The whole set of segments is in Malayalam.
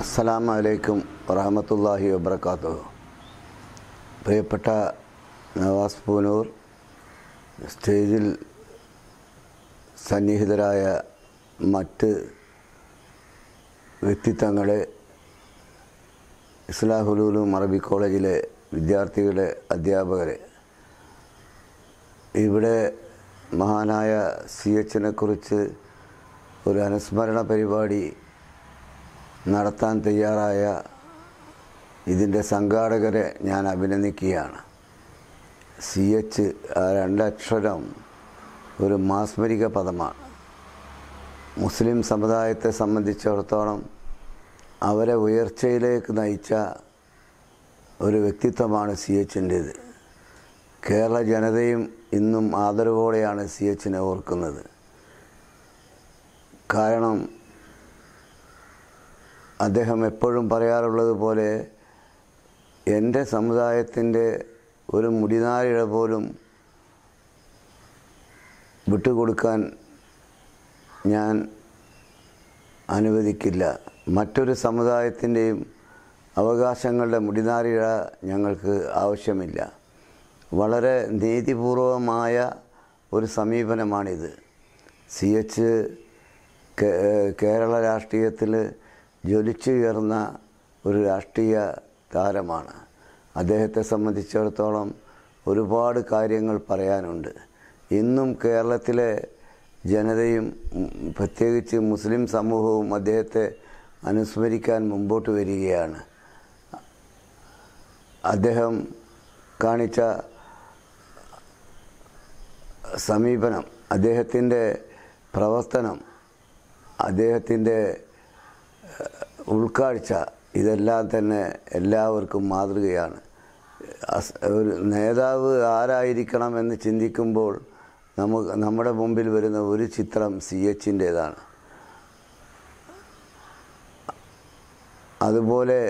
അസ്സലാം വലൈക്കും വറഹമത്തല്ലാഹി വബർക്കാത്തു പ്രിയപ്പെട്ട നവാസ് പൂനൂർ സ്റ്റേജിൽ സന്നിഹിതരായ മറ്റ് വ്യക്തിത്വങ്ങളെ ഇസ്ലാഹുലൂലും അറബി കോളേജിലെ വിദ്യാർത്ഥികളെ അധ്യാപകരെ ഇവിടെ മഹാനായ സി എച്ചിനെക്കുറിച്ച് ഒരു അനുസ്മരണ പരിപാടി നടത്താൻ തയ്യാറായ ഇതിൻ്റെ സംഘാടകരെ ഞാൻ അഭിനന്ദിക്കുകയാണ് സി എച്ച് ആ രണ്ടക്ഷരം ഒരു മാസ്മരിക പദമാണ് മുസ്ലിം സമുദായത്തെ സംബന്ധിച്ചിടത്തോളം അവരെ ഉയർച്ചയിലേക്ക് നയിച്ച ഒരു വ്യക്തിത്വമാണ് സി എച്ചിൻ്റേത് കേരള ജനതയും ഇന്നും ആദരവോടെയാണ് സി എച്ചിനെ ഓർക്കുന്നത് കാരണം അദ്ദേഹം എപ്പോഴും പറയാറുള്ളത് പോലെ എൻ്റെ സമുദായത്തിൻ്റെ ഒരു മുടിനാരിഴ പോലും വിട്ടുകൊടുക്കാൻ ഞാൻ അനുവദിക്കില്ല മറ്റൊരു സമുദായത്തിൻ്റെയും അവകാശങ്ങളുടെ മുടിനാരിഴ ഞങ്ങൾക്ക് ആവശ്യമില്ല വളരെ നീതിപൂർവമായ ഒരു സമീപനമാണിത് സി എച്ച് കേരള രാഷ്ട്രീയത്തിൽ ജ്വലിച്ചുയർന്ന ഒരു രാഷ്ട്രീയ താരമാണ് അദ്ദേഹത്തെ സംബന്ധിച്ചിടത്തോളം ഒരുപാട് കാര്യങ്ങൾ പറയാനുണ്ട് ഇന്നും കേരളത്തിലെ ജനതയും പ്രത്യേകിച്ച് മുസ്ലിം സമൂഹവും അദ്ദേഹത്തെ അനുസ്മരിക്കാൻ മുമ്പോട്ട് വരികയാണ് അദ്ദേഹം കാണിച്ച സമീപനം അദ്ദേഹത്തിൻ്റെ പ്രവർത്തനം അദ്ദേഹത്തിൻ്റെ ഉൾക്കാഴ്ച ഇതെല്ലാം തന്നെ എല്ലാവർക്കും മാതൃകയാണ് ഒരു നേതാവ് ആരായിരിക്കണം എന്ന് ചിന്തിക്കുമ്പോൾ നമുക്ക് നമ്മുടെ മുമ്പിൽ വരുന്ന ഒരു ചിത്രം സി എച്ചിൻ്റേതാണ് അതുപോലെ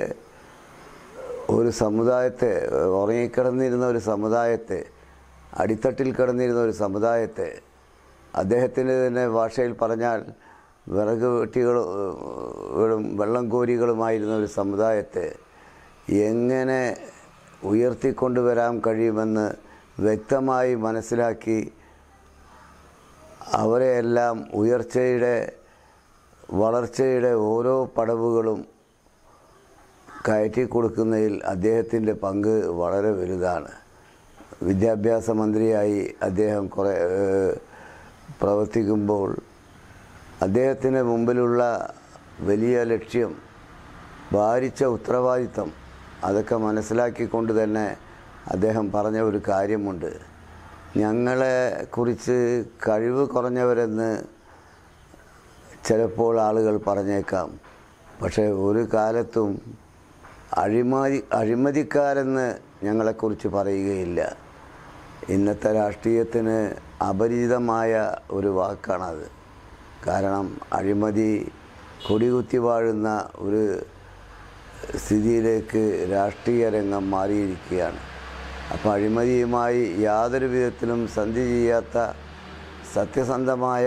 ഒരു സമുദായത്തെ ഉറങ്ങിക്കിടന്നിരുന്ന ഒരു സമുദായത്തെ അടിത്തട്ടിൽ കിടന്നിരുന്ന ഒരു സമുദായത്തെ അദ്ദേഹത്തിൻ്റെ തന്നെ ഭാഷയിൽ പറഞ്ഞാൽ വിറക് വെട്ടികളും വെള്ളം കോരികളുമായിരുന്ന ഒരു സമുദായത്തെ എങ്ങനെ ഉയർത്തിക്കൊണ്ടുവരാൻ കഴിയുമെന്ന് വ്യക്തമായി മനസ്സിലാക്കി അവരെയെല്ലാം ഉയർച്ചയുടെ വളർച്ചയുടെ ഓരോ പടവുകളും കയറ്റി കൊടുക്കുന്നതിൽ അദ്ദേഹത്തിൻ്റെ പങ്ക് വളരെ വലുതാണ് വിദ്യാഭ്യാസ മന്ത്രിയായി അദ്ദേഹം കുറേ പ്രവർത്തിക്കുമ്പോൾ അദ്ദേഹത്തിന് മുമ്പിലുള്ള വലിയ ലക്ഷ്യം ഭാരിച്ച ഉത്തരവാദിത്തം അതൊക്കെ മനസ്സിലാക്കിക്കൊണ്ട് തന്നെ അദ്ദേഹം പറഞ്ഞ ഒരു കാര്യമുണ്ട് ഞങ്ങളെ കുറിച്ച് കഴിവ് കുറഞ്ഞവരെന്ന് ചിലപ്പോൾ ആളുകൾ പറഞ്ഞേക്കാം പക്ഷേ ഒരു കാലത്തും അഴിമതി അഴിമതിക്കാരെന്ന് ഞങ്ങളെക്കുറിച്ച് പറയുകയില്ല ഇന്നത്തെ രാഷ്ട്രീയത്തിന് അപരിചിതമായ ഒരു വാക്കാണത് കാരണം അഴിമതി കൊടികുത്തി വാഴുന്ന ഒരു സ്ഥിതിയിലേക്ക് രാഷ്ട്രീയ രംഗം മാറിയിരിക്കുകയാണ് അപ്പോൾ അഴിമതിയുമായി യാതൊരു വിധത്തിലും സന്ധി ചെയ്യാത്ത സത്യസന്ധമായ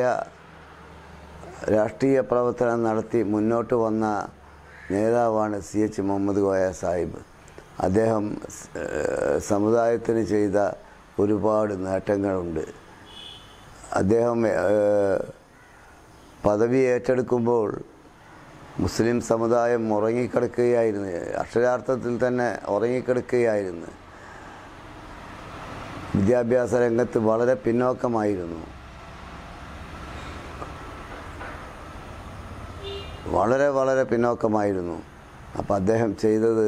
രാഷ്ട്രീയ പ്രവർത്തനം നടത്തി മുന്നോട്ട് വന്ന നേതാവാണ് സി എച്ച് മുഹമ്മദ് കോയ സാഹിബ് അദ്ദേഹം സമുദായത്തിന് ചെയ്ത ഒരുപാട് നേട്ടങ്ങളുണ്ട് അദ്ദേഹം പദവി ഏറ്റെടുക്കുമ്പോൾ മുസ്ലിം സമുദായം ഉറങ്ങിക്കിടക്കുകയായിരുന്നു അക്ഷരാർത്ഥത്തിൽ തന്നെ ഉറങ്ങിക്കിടക്കുകയായിരുന്നു വിദ്യാഭ്യാസ രംഗത്ത് വളരെ പിന്നോക്കമായിരുന്നു വളരെ വളരെ പിന്നോക്കമായിരുന്നു അപ്പോൾ അദ്ദേഹം ചെയ്തത്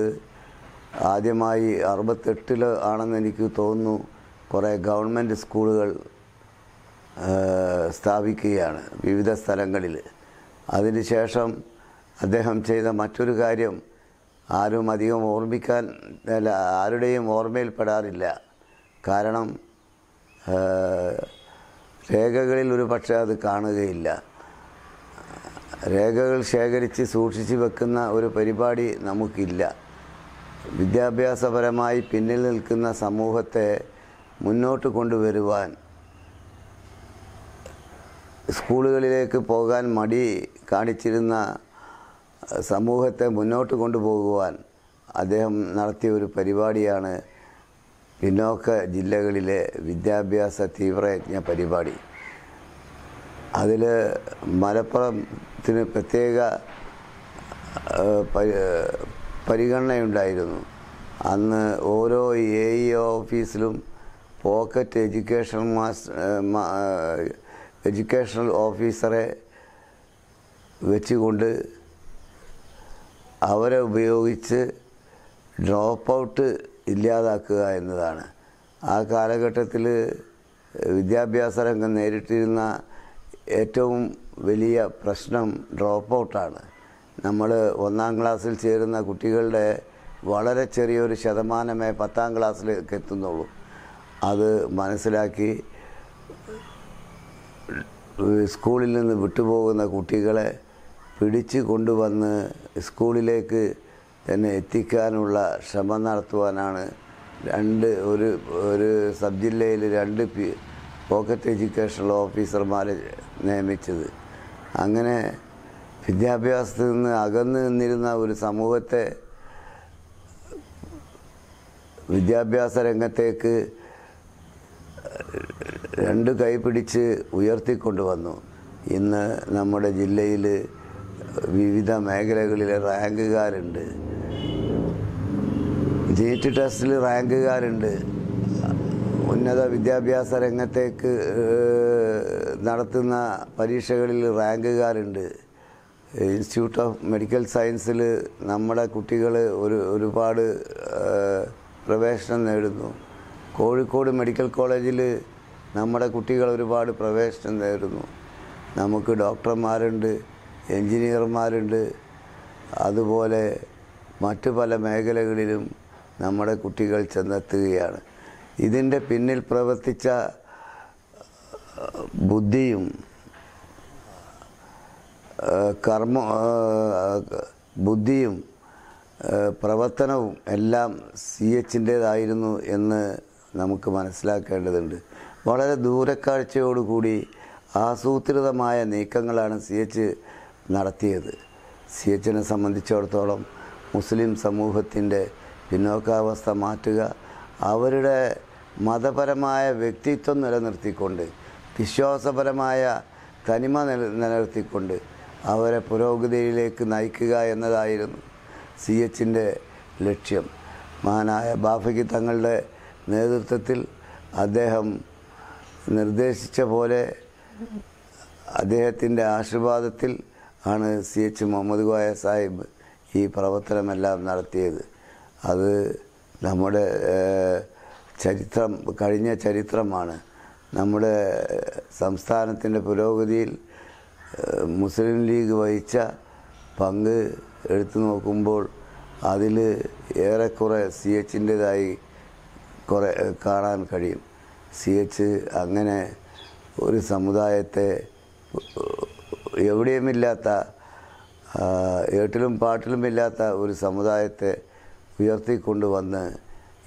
ആദ്യമായി അറുപത്തെട്ടിൽ ആണെന്ന് എനിക്ക് തോന്നുന്നു കുറേ ഗവൺമെൻറ് സ്കൂളുകൾ സ്ഥാപിക്കുകയാണ് വിവിധ സ്ഥലങ്ങളിൽ അതിനുശേഷം അദ്ദേഹം ചെയ്ത മറ്റൊരു കാര്യം ആരും അധികം ഓർമ്മിക്കാൻ അല്ല ആരുടെയും ഓർമ്മയിൽപ്പെടാറില്ല കാരണം രേഖകളിൽ ഒരു പക്ഷേ അത് കാണുകയില്ല രേഖകൾ ശേഖരിച്ച് സൂക്ഷിച്ച് വെക്കുന്ന ഒരു പരിപാടി നമുക്കില്ല വിദ്യാഭ്യാസപരമായി പിന്നിൽ നിൽക്കുന്ന സമൂഹത്തെ മുന്നോട്ട് കൊണ്ടുവരുവാൻ സ്കൂളുകളിലേക്ക് പോകാൻ മടി കാണിച്ചിരുന്ന സമൂഹത്തെ മുന്നോട്ട് കൊണ്ടുപോകുവാൻ അദ്ദേഹം നടത്തിയ ഒരു പരിപാടിയാണ് പിന്നോക്ക ജില്ലകളിലെ വിദ്യാഭ്യാസ തീവ്രയജ്ഞ പരിപാടി അതിൽ മലപ്പുറത്തിന് പ്രത്യേക പരിഗണനയുണ്ടായിരുന്നു അന്ന് ഓരോ എ ഇ ഓഫീസിലും പോക്കറ്റ് എഡ്യൂക്കേഷൻ മാസ്റ്റർ എഡ്യൂക്കേഷണൽ ഓഫീസറെ വെച്ചുകൊണ്ട് അവരെ ഉപയോഗിച്ച് ഡ്രോപ്പ് ഔട്ട് ഇല്ലാതാക്കുക എന്നതാണ് ആ കാലഘട്ടത്തിൽ വിദ്യാഭ്യാസ രംഗം നേരിട്ടിരുന്ന ഏറ്റവും വലിയ പ്രശ്നം ഡ്രോപ്പ് ഔട്ടാണ് നമ്മൾ ഒന്നാം ക്ലാസ്സിൽ ചേരുന്ന കുട്ടികളുടെ വളരെ ചെറിയൊരു ശതമാനമേ പത്താം ക്ലാസ്സിലേക്ക് എത്തുന്നുള്ളൂ അത് മനസ്സിലാക്കി സ്കൂളിൽ നിന്ന് വിട്ടുപോകുന്ന കുട്ടികളെ പിടിച്ച് കൊണ്ടുവന്ന് സ്കൂളിലേക്ക് തന്നെ എത്തിക്കാനുള്ള ശ്രമം നടത്തുവാനാണ് രണ്ട് ഒരു ഒരു സബ് ജില്ലയിൽ രണ്ട് പോക്കറ്റ് എഡ്യൂക്കേഷണൽ ഓഫീസർമാരെ നിയമിച്ചത് അങ്ങനെ വിദ്യാഭ്യാസത്തിൽ നിന്ന് അകന്നു നിന്നിരുന്ന ഒരു സമൂഹത്തെ വിദ്യാഭ്യാസ രംഗത്തേക്ക് രണ്ട് കൈ പിടിച്ച് ഉയർത്തിക്കൊണ്ടുവന്നു ഇന്ന് നമ്മുടെ ജില്ലയിൽ വിവിധ മേഖലകളിലെ റാങ്കുകാരുണ്ട് ജീറ്റ് ടെസ്റ്റിൽ റാങ്കുകാരുണ്ട് ഉന്നത വിദ്യാഭ്യാസ രംഗത്തേക്ക് നടത്തുന്ന പരീക്ഷകളിൽ റാങ്കുകാരുണ്ട് ഇൻസ്റ്റിറ്റ്യൂട്ട് ഓഫ് മെഡിക്കൽ സയൻസിൽ നമ്മുടെ കുട്ടികൾ ഒരു ഒരുപാട് പ്രവേശനം നേടുന്നു കോഴിക്കോട് മെഡിക്കൽ കോളേജിൽ നമ്മുടെ കുട്ടികൾ ഒരുപാട് പ്രവേശനം നേരുന്നു നമുക്ക് ഡോക്ടർമാരുണ്ട് എൻജിനീയർമാരുണ്ട് അതുപോലെ മറ്റു പല മേഖലകളിലും നമ്മുടെ കുട്ടികൾ ചെന്നെത്തുകയാണ് ഇതിൻ്റെ പിന്നിൽ പ്രവർത്തിച്ച ബുദ്ധിയും കർമ്മ ബുദ്ധിയും പ്രവർത്തനവും എല്ലാം സി എച്ചിൻ്റേതായിരുന്നു എന്ന് നമുക്ക് മനസ്സിലാക്കേണ്ടതുണ്ട് വളരെ ദൂരക്കാഴ്ചയോടുകൂടി ആസൂത്രിതമായ നീക്കങ്ങളാണ് സി എച്ച് നടത്തിയത് സി എച്ചിനെ സംബന്ധിച്ചിടത്തോളം മുസ്ലിം സമൂഹത്തിൻ്റെ പിന്നോക്കാവസ്ഥ മാറ്റുക അവരുടെ മതപരമായ വ്യക്തിത്വം നിലനിർത്തിക്കൊണ്ട് വിശ്വാസപരമായ തനിമ നിലനിർത്തിക്കൊണ്ട് അവരെ പുരോഗതിയിലേക്ക് നയിക്കുക എന്നതായിരുന്നു സി എച്ചിൻ്റെ ലക്ഷ്യം മഹാനായ ബാഫയ്ക്ക് തങ്ങളുടെ നേതൃത്വത്തിൽ അദ്ദേഹം നിർദ്ദേശിച്ച പോലെ അദ്ദേഹത്തിൻ്റെ ആശീർവാദത്തിൽ ആണ് സി എച്ച് മുഹമ്മദ് കോയ സാഹിബ് ഈ പ്രവർത്തനമെല്ലാം നടത്തിയത് അത് നമ്മുടെ ചരിത്രം കഴിഞ്ഞ ചരിത്രമാണ് നമ്മുടെ സംസ്ഥാനത്തിൻ്റെ പുരോഗതിയിൽ മുസ്ലിം ലീഗ് വഹിച്ച പങ്ക് എടുത്തു നോക്കുമ്പോൾ അതിൽ ഏറെക്കുറെ സി എച്ചിൻ്റെതായി കുറെ കാണാൻ കഴിയും സി എച്ച് അങ്ങനെ ഒരു സമുദായത്തെ എവിടെയുമില്ലാത്ത ഏട്ടിലും പാട്ടിലുമില്ലാത്ത ഒരു സമുദായത്തെ ഉയർത്തിക്കൊണ്ടുവന്ന്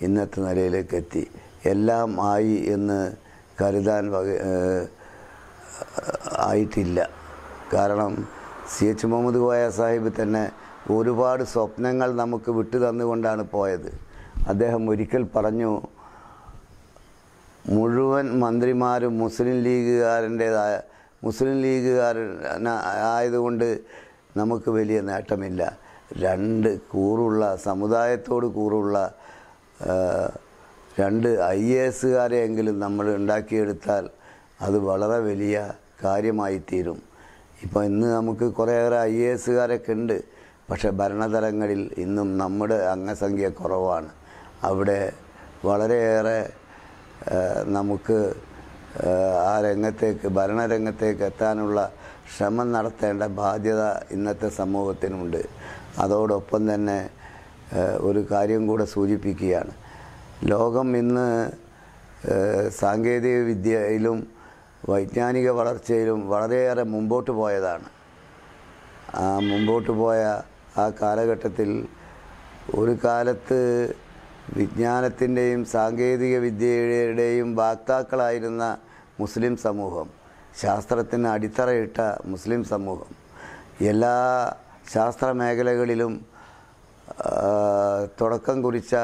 ഇന്നത്തെ നിലയിലേക്ക് എത്തി എല്ലാം ആയി എന്ന് കരുതാൻ വക ആയിട്ടില്ല കാരണം സി എച്ച് മുഹമ്മദ് കോയ സാഹിബ് തന്നെ ഒരുപാട് സ്വപ്നങ്ങൾ നമുക്ക് വിട്ടു തന്നുകൊണ്ടാണ് പോയത് അദ്ദേഹം ഒരിക്കൽ പറഞ്ഞു മുഴുവൻ മന്ത്രിമാരും മുസ്ലിം ലീഗുകാരൻ്റേതായ മുസ്ലിം ലീഗുകാരൻ ആയതുകൊണ്ട് നമുക്ക് വലിയ നേട്ടമില്ല രണ്ട് കൂറുള്ള സമുദായത്തോട് കൂറുള്ള രണ്ട് ഐ എ എസ്സുകാരെയെങ്കിലും നമ്മൾ ഉണ്ടാക്കിയെടുത്താൽ അത് വളരെ വലിയ കാര്യമായി തീരും ഇപ്പോൾ ഇന്ന് നമുക്ക് കുറേയേറെ ഐ എ എസ്സുകാരൊക്കെ ഉണ്ട് പക്ഷേ ഭരണതലങ്ങളിൽ ഇന്നും നമ്മുടെ അംഗസംഖ്യ കുറവാണ് അവിടെ വളരെയേറെ നമുക്ക് ആ രംഗത്തേക്ക് ഭരണരംഗത്തേക്ക് എത്താനുള്ള ശ്രമം നടത്തേണ്ട ബാധ്യത ഇന്നത്തെ സമൂഹത്തിനുണ്ട് അതോടൊപ്പം തന്നെ ഒരു കാര്യം കൂടെ സൂചിപ്പിക്കുകയാണ് ലോകം ഇന്ന് സാങ്കേതിക വിദ്യയിലും വൈജ്ഞാനിക വളർച്ചയിലും വളരെയേറെ മുമ്പോട്ട് പോയതാണ് ആ മുമ്പോട്ട് പോയ ആ കാലഘട്ടത്തിൽ ഒരു കാലത്ത് വിജ്ഞാനത്തിൻ്റെയും സാങ്കേതിക വിദ്യയുടെയും വാക്താക്കളായിരുന്ന മുസ്ലിം സമൂഹം ശാസ്ത്രത്തിന് അടിത്തറയിട്ട മുസ്ലിം സമൂഹം എല്ലാ ശാസ്ത്ര മേഖലകളിലും തുടക്കം കുറിച്ച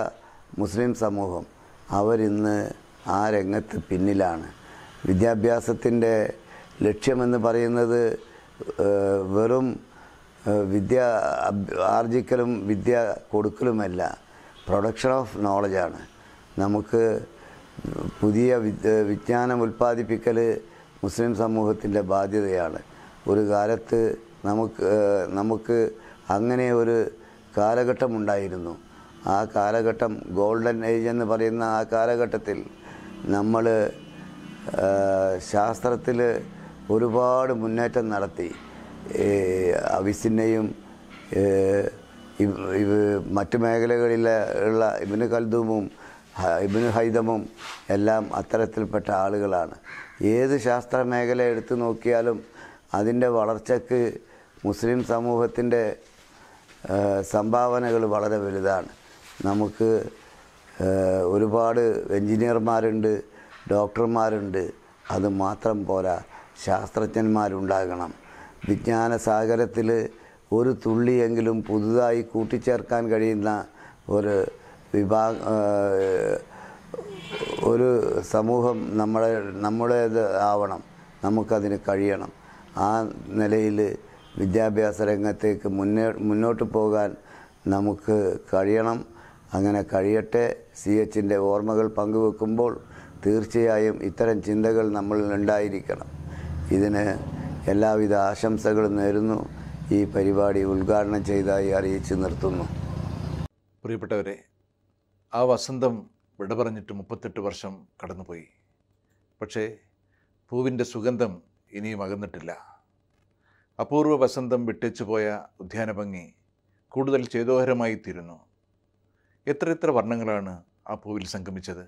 മുസ്ലിം സമൂഹം അവരിന്ന് ആ രംഗത്ത് പിന്നിലാണ് വിദ്യാഭ്യാസത്തിൻ്റെ ലക്ഷ്യമെന്ന് പറയുന്നത് വെറും വിദ്യ ആർജിക്കലും വിദ്യ കൊടുക്കലുമല്ല പ്രൊഡക്ഷൻ ഓഫ് നോളജാണ് നമുക്ക് പുതിയ വിജ്ഞാനം ഉൽപ്പാദിപ്പിക്കൽ മുസ്ലിം സമൂഹത്തിൻ്റെ ബാധ്യതയാണ് ഒരു കാലത്ത് നമുക്ക് നമുക്ക് അങ്ങനെ ഒരു കാലഘട്ടമുണ്ടായിരുന്നു ആ കാലഘട്ടം ഗോൾഡൻ ഏജ് എന്ന് പറയുന്ന ആ കാലഘട്ടത്തിൽ നമ്മൾ ശാസ്ത്രത്തിൽ ഒരുപാട് മുന്നേറ്റം നടത്തി അവിസിനെയും ഇവ മറ്റു മേഖലകളിലെ ഉള്ള ഇബിന് കൽദൂമും ഇബിന് ഹൈദമും എല്ലാം അത്തരത്തിൽപ്പെട്ട ആളുകളാണ് ഏത് ശാസ്ത്ര മേഖല എടുത്തു നോക്കിയാലും അതിൻ്റെ വളർച്ചയ്ക്ക് മുസ്ലിം സമൂഹത്തിൻ്റെ സംഭാവനകൾ വളരെ വലുതാണ് നമുക്ക് ഒരുപാട് എൻജിനീയർമാരുണ്ട് ഡോക്ടർമാരുണ്ട് അത് മാത്രം പോരാ ശാസ്ത്രജ്ഞന്മാരുണ്ടാകണം വിജ്ഞാന സാഗരത്തിൽ ഒരു തുള്ളിയെങ്കിലും പുതുതായി കൂട്ടിച്ചേർക്കാൻ കഴിയുന്ന ഒരു വിഭാഗ ഒരു സമൂഹം നമ്മളെ നമ്മുടേത് ആവണം നമുക്കതിന് കഴിയണം ആ നിലയിൽ വിദ്യാഭ്യാസ രംഗത്തേക്ക് മുന്നേ മുന്നോട്ട് പോകാൻ നമുക്ക് കഴിയണം അങ്ങനെ കഴിയട്ടെ സി എച്ചിൻ്റെ ഓർമ്മകൾ പങ്കുവെക്കുമ്പോൾ തീർച്ചയായും ഇത്തരം ചിന്തകൾ നമ്മളിൽ ഉണ്ടായിരിക്കണം ഇതിന് എല്ലാവിധ ആശംസകളും നേരുന്നു ഈ പരിപാടി ഉദ്ഘാടനം ചെയ്തതായി അറിയിച്ചു നിർത്തുന്നു പ്രിയപ്പെട്ടവരെ ആ വസന്തം വിട പറഞ്ഞിട്ട് മുപ്പത്തെട്ട് വർഷം കടന്നുപോയി പക്ഷേ പൂവിൻ്റെ സുഗന്ധം ഇനിയും അകന്നിട്ടില്ല അപൂർവ വസന്തം വിട്ടേച്ചു പോയ ഉദ്യാനഭംഗി കൂടുതൽ ചേതോഹരമായി തീരുന്നു എത്രയെത്ര വർണ്ണങ്ങളാണ് ആ പൂവിൽ സംഗമിച്ചത്